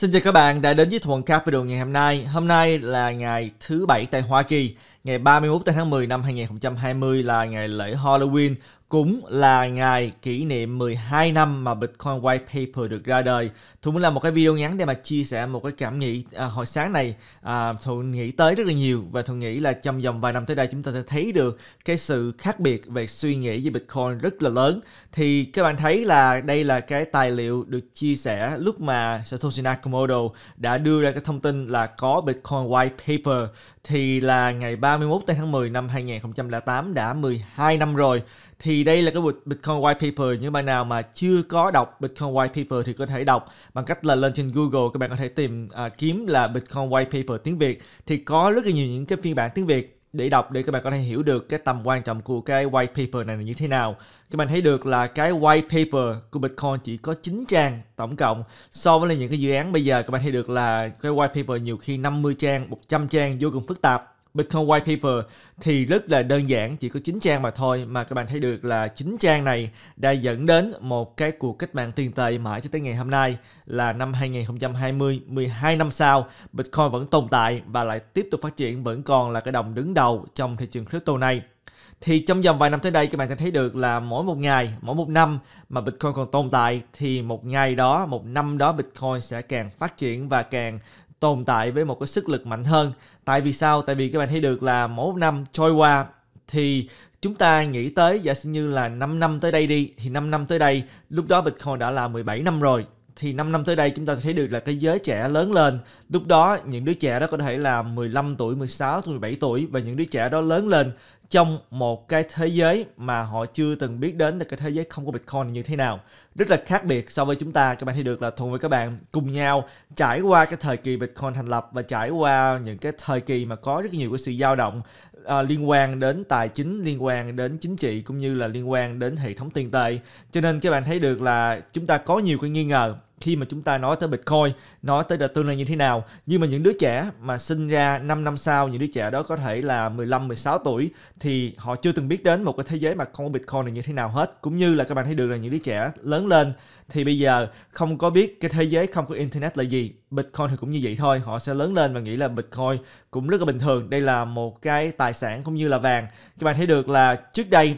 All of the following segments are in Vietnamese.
Xin chào các bạn đã đến với Thuận Capital ngày hôm nay. Hôm nay là ngày thứ Bảy tại Hoa Kỳ, ngày 31 tháng 10 năm 2020 là ngày lễ Halloween cũng là ngày kỷ niệm 12 năm mà Bitcoin White Paper được ra đời. Thu muốn làm một cái video ngắn để mà chia sẻ một cái cảm nghĩ à, hồi sáng này à, Thu nghĩ tới rất là nhiều và Thu nghĩ là trong vòng vài năm tới đây chúng ta sẽ thấy được cái sự khác biệt về suy nghĩ về Bitcoin rất là lớn. Thì các bạn thấy là đây là cái tài liệu được chia sẻ lúc mà Satoshi Nakamoto đã đưa ra cái thông tin là có Bitcoin White Paper thì là ngày 31 tháng 10 năm 2008 đã 12 năm rồi thì đây là cái Bitcoin White Paper những bạn nào mà chưa có đọc Bitcoin White Paper thì có thể đọc bằng cách là lên trên Google các bạn có thể tìm à, kiếm là Bitcoin White Paper tiếng Việt thì có rất là nhiều những cái phiên bản tiếng Việt để đọc để các bạn có thể hiểu được cái tầm quan trọng của cái white paper này là như thế nào. Các bạn thấy được là cái white paper của Bitcoin chỉ có 9 trang tổng cộng so với những cái dự án bây giờ các bạn thấy được là cái white paper nhiều khi 50 trang, 100 trang vô cùng phức tạp Bitcoin White Paper thì rất là đơn giản, chỉ có 9 trang mà thôi mà các bạn thấy được là 9 trang này đã dẫn đến một cái cuộc cách mạng tiền tệ mãi cho tới ngày hôm nay là năm 2020, 12 năm sau Bitcoin vẫn tồn tại và lại tiếp tục phát triển vẫn còn là cái đồng đứng đầu trong thị trường crypto này thì trong vòng vài năm tới đây các bạn sẽ thấy được là mỗi một ngày, mỗi một năm mà Bitcoin còn tồn tại thì một ngày đó, một năm đó Bitcoin sẽ càng phát triển và càng tồn tại với một cái sức lực mạnh hơn tại vì sao tại vì các bạn thấy được là mỗi năm trôi qua thì chúng ta nghĩ tới giả sử như là 5 năm tới đây đi thì 5 năm tới đây lúc đó Bitcoin đã là 17 năm rồi thì 5 năm tới đây chúng ta thấy được là cái giới trẻ lớn lên lúc đó những đứa trẻ đó có thể là 15 tuổi 16 tuổi 17 tuổi và những đứa trẻ đó lớn lên trong một cái thế giới mà họ chưa từng biết đến là cái thế giới không có Bitcoin như thế nào. Rất là khác biệt so với chúng ta. Các bạn thấy được là Thuận với các bạn cùng nhau trải qua cái thời kỳ Bitcoin thành lập và trải qua những cái thời kỳ mà có rất nhiều cái sự dao động à, liên quan đến tài chính, liên quan đến chính trị cũng như là liên quan đến hệ thống tiền tệ. Cho nên các bạn thấy được là chúng ta có nhiều cái nghi ngờ khi mà chúng ta nói tới Bitcoin, nói tới là tương lai như thế nào. Nhưng mà những đứa trẻ mà sinh ra 5 năm sau, những đứa trẻ đó có thể là 15, 16 tuổi thì họ chưa từng biết đến một cái thế giới mà không có Bitcoin này như thế nào hết. Cũng như là các bạn thấy được là những đứa trẻ lớn lên thì bây giờ không có biết cái thế giới không có internet là gì bitcoin thì cũng như vậy thôi họ sẽ lớn lên và nghĩ là bitcoin cũng rất là bình thường đây là một cái tài sản cũng như là vàng các bạn thấy được là trước đây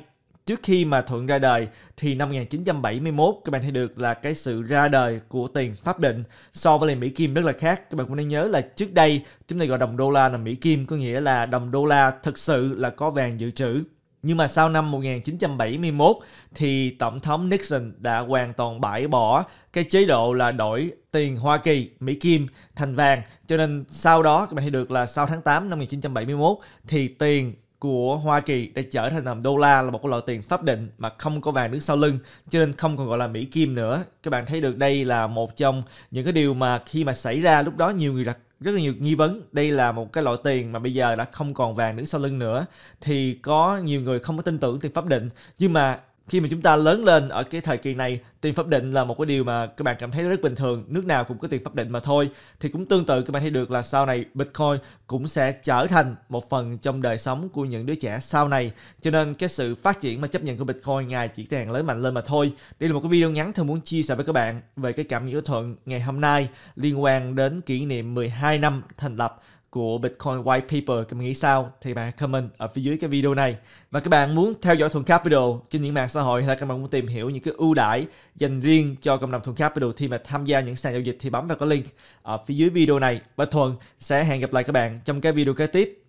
Trước khi mà Thuận ra đời thì năm 1971 các bạn thấy được là cái sự ra đời của tiền pháp định so với lại Mỹ Kim rất là khác. Các bạn cũng nên nhớ là trước đây chúng ta gọi đồng đô la là Mỹ Kim có nghĩa là đồng đô la thực sự là có vàng dự trữ. Nhưng mà sau năm 1971 thì Tổng thống Nixon đã hoàn toàn bãi bỏ cái chế độ là đổi tiền Hoa Kỳ, Mỹ Kim thành vàng. Cho nên sau đó các bạn thấy được là sau tháng 8 năm 1971 thì tiền của Hoa Kỳ đã trở thành đồng đô la là một loại tiền pháp định mà không có vàng đứng sau lưng cho nên không còn gọi là Mỹ Kim nữa. Các bạn thấy được đây là một trong những cái điều mà khi mà xảy ra lúc đó nhiều người đặt rất là nhiều nghi vấn đây là một cái loại tiền mà bây giờ đã không còn vàng đứng sau lưng nữa thì có nhiều người không có tin tưởng tiền pháp định nhưng mà khi mà chúng ta lớn lên ở cái thời kỳ này tiền pháp định là một cái điều mà các bạn cảm thấy rất bình thường nước nào cũng có tiền pháp định mà thôi thì cũng tương tự các bạn thấy được là sau này bitcoin cũng sẽ trở thành một phần trong đời sống của những đứa trẻ sau này cho nên cái sự phát triển mà chấp nhận của bitcoin ngày chỉ càng lớn mạnh lên mà thôi đây là một cái video ngắn tôi muốn chia sẻ với các bạn về cái cảm nghĩ thuận ngày hôm nay liên quan đến kỷ niệm 12 năm thành lập của Bitcoin White Paper các bạn nghĩ sao thì bạn comment ở phía dưới cái video này và các bạn muốn theo dõi Thuận Capital trên những mạng xã hội hay là các bạn muốn tìm hiểu những cái ưu đãi dành riêng cho cộng đồng Thuận Capital thì mà tham gia những sàn giao dịch thì bấm vào cái link ở phía dưới video này và Thuận sẽ hẹn gặp lại các bạn trong cái video kế tiếp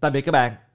tạm biệt các bạn